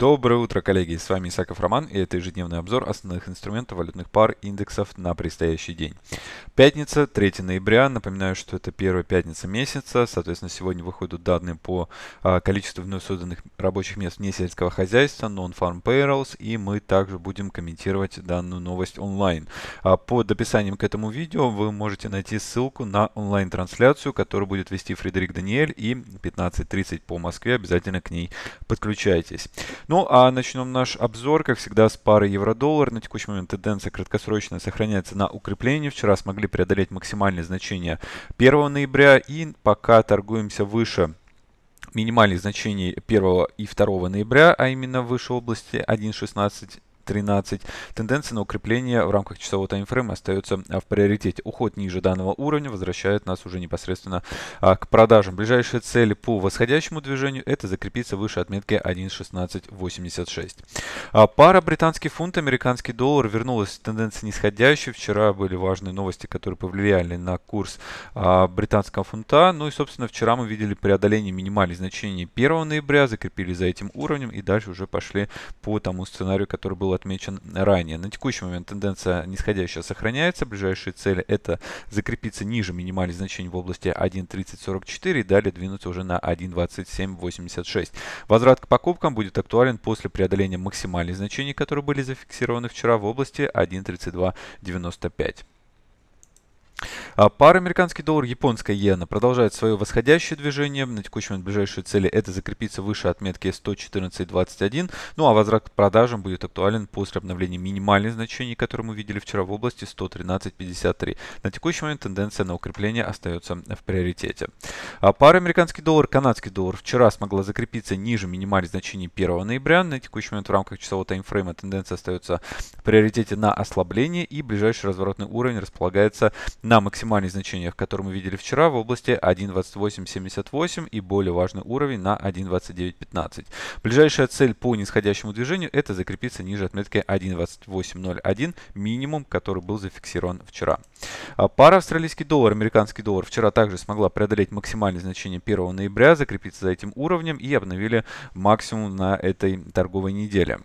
Доброе утро, коллеги! С вами Исаков Роман, и это ежедневный обзор основных инструментов валютных пар индексов на предстоящий день. Пятница, 3 ноября. Напоминаю, что это первая пятница месяца. Соответственно, сегодня выходят данные по а, количеству вновь созданных рабочих мест вне сельского хозяйства, non-farm payrolls, и мы также будем комментировать данную новость онлайн. А под описанием к этому видео вы можете найти ссылку на онлайн-трансляцию, которую будет вести Фредерик Даниэль, и 15.30 по Москве обязательно к ней подключайтесь. Ну, а начнем наш обзор, как всегда, с пары евро-доллар. На текущий момент тенденция краткосрочная сохраняется на укреплении. Вчера смогли преодолеть максимальные значения 1 ноября и пока торгуемся выше минимальных значений 1 и 2 ноября, а именно выше области 1.16 13. Тенденция на укрепление в рамках часового таймфрейма остается а, в приоритете. Уход ниже данного уровня возвращает нас уже непосредственно а, к продажам. Ближайшие цели по восходящему движению это закрепиться выше отметки 1.1686. А, пара британский фунт, американский доллар вернулась в тенденции нисходящей. Вчера были важные новости, которые повлияли на курс а, британского фунта. Ну и, собственно, вчера мы видели преодоление минимальных значений 1 ноября, закрепили за этим уровнем и дальше уже пошли по тому сценарию, который был отмечен ранее. На текущий момент тенденция нисходящая сохраняется. Ближайшие цели это закрепиться ниже минимальных значений в области 1.3044 и далее двинуться уже на 1.2786. Возврат к покупкам будет актуален после преодоления максимальных значений, которые были зафиксированы вчера в области 1.3295. А Пара американский доллар, японская иена продолжает свое восходящее движение. На текущем момент цели это закрепиться выше отметки 114.21. Ну а возврат к продажам будет актуален после обновления минимальных значений, которые мы видели вчера в области 113.53. На текущий момент тенденция на укрепление остается в приоритете. А Пара американский доллар, канадский доллар вчера смогла закрепиться ниже минимальных значений 1 ноября. На текущий момент в рамках часового таймфрейма тенденция остается в приоритете на ослабление и ближайший разворотный уровень располагается на максимум максимальные значения, которые мы видели вчера, в области 1.2878 и более важный уровень на 1.2915. Ближайшая цель по нисходящему движению это закрепиться ниже отметки 1.2801, минимум, который был зафиксирован вчера. А пара австралийский доллар, американский доллар вчера также смогла преодолеть максимальные значения 1 ноября, закрепиться за этим уровнем и обновили максимум на этой торговой неделе.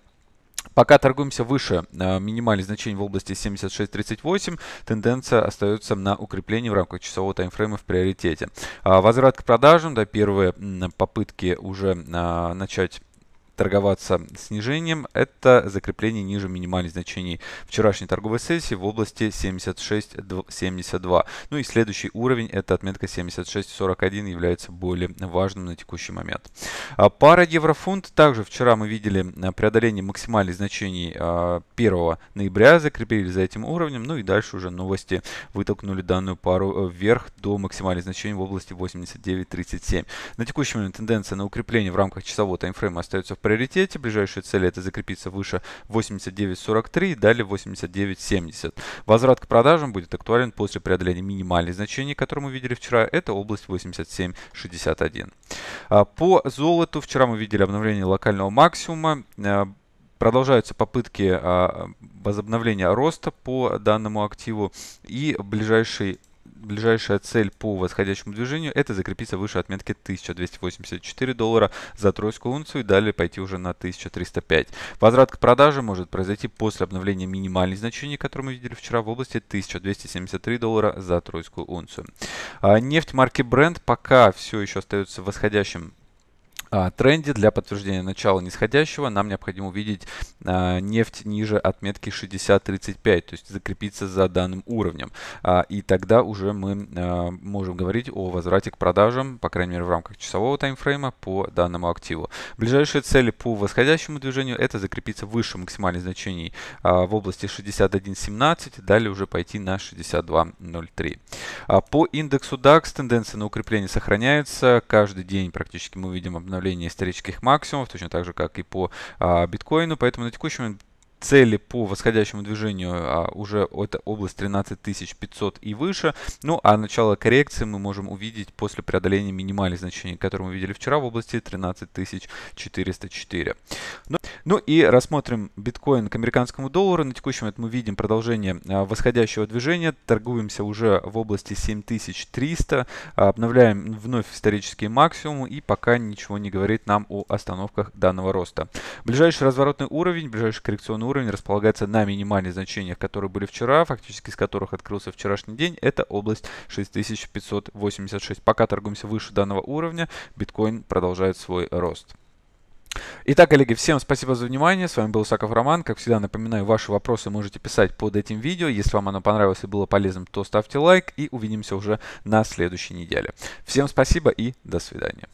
Пока торгуемся выше э, минимальных значений в области 76.38, тенденция остается на укреплении в рамках часового таймфрейма в приоритете. А возврат к продажам, да, первые попытки уже а, начать торговаться снижением, это закрепление ниже минимальных значений вчерашней торговой сессии в области 76-72. Ну и следующий уровень, это отметка 76-41, является более важным на текущий момент. А пара еврофунт. Также вчера мы видели а, преодоление максимальных значений 1 а, ноября, закрепили за этим уровнем, ну и дальше уже новости вытолкнули данную пару э, вверх до максимальных значений в области 89-37. На текущий момент тенденция на укрепление в рамках часового таймфрейма остается в приоритете. Ближайшие цели это закрепиться выше 89.43 и далее 89.70. Возврат к продажам будет актуален после преодоления минимальных значений, которые мы видели вчера. Это область 87.61. А, по золоту вчера мы видели обновление локального максимума а, продолжаются попытки а, возобновления роста по данному активу и ближайший ближайшая цель по восходящему движению это закрепиться выше отметки 1284 доллара за тройскую унцию и далее пойти уже на 1305. Возврат к продаже может произойти после обновления минимальных значений, которые мы видели вчера в области 1273 доллара за тройскую унцию. А нефть марки Brent пока все еще остается восходящим тренде для подтверждения начала нисходящего нам необходимо увидеть а, нефть ниже отметки 60.35, то есть закрепиться за данным уровнем. А, и тогда уже мы а, можем говорить о возврате к продажам, по крайней мере в рамках часового таймфрейма по данному активу. Ближайшие цели по восходящему движению это закрепиться выше максимальных значений в области 61.17, далее уже пойти на 62.03. По индексу DAX тенденция на укрепление сохраняется. Каждый день практически мы видим обновление направлении исторических максимумов, точно так же, как и по а, биткоину. Поэтому на текущий момент цели по восходящему движению а, уже это область 13500 и выше. Ну а начало коррекции мы можем увидеть после преодоления минимальных значений, которые мы видели вчера в области 13404. Ну, ну и рассмотрим биткоин к американскому доллару. На текущем это мы видим продолжение а, восходящего движения. Торгуемся уже в области 7300. Обновляем вновь исторический максимум и пока ничего не говорит нам о остановках данного роста. Ближайший разворотный уровень, ближайший коррекционный уровень уровень располагается на минимальных значениях, которые были вчера, фактически из которых открылся вчерашний день. Это область 6586. Пока торгуемся выше данного уровня, биткоин продолжает свой рост. Итак, коллеги, всем спасибо за внимание. С вами был Саков Роман. Как всегда, напоминаю, ваши вопросы можете писать под этим видео. Если вам оно понравилось и было полезным, то ставьте лайк и увидимся уже на следующей неделе. Всем спасибо и до свидания.